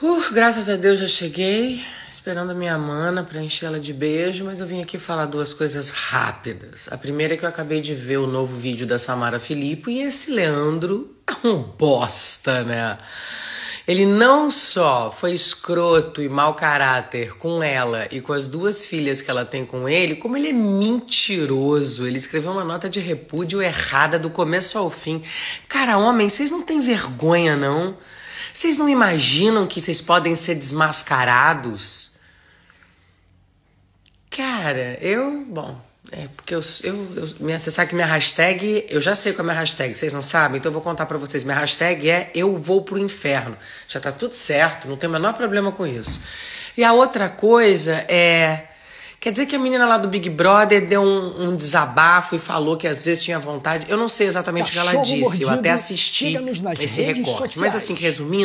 Uh, graças a Deus já cheguei, esperando a minha mana para encher ela de beijo, mas eu vim aqui falar duas coisas rápidas. A primeira é que eu acabei de ver o novo vídeo da Samara Filippo e esse Leandro é um bosta, né? Ele não só foi escroto e mau caráter com ela e com as duas filhas que ela tem com ele, como ele é mentiroso. Ele escreveu uma nota de repúdio errada do começo ao fim. Cara, homem, vocês não têm vergonha, não? Vocês não imaginam que vocês podem ser desmascarados? Cara, eu. Bom, é porque eu, eu, eu me acessar que minha hashtag. Eu já sei qual é minha hashtag, vocês não sabem, então eu vou contar para vocês. Minha hashtag é Eu Vou Pro Inferno. Já tá tudo certo, não tem o menor problema com isso. E a outra coisa é. Quer dizer que a menina lá do Big Brother deu um, um, desabafo e falou que às vezes tinha vontade. Eu não sei exatamente Cachorro o que ela disse, eu até assisti esse recorte. Sociais. Mas assim, resumindo.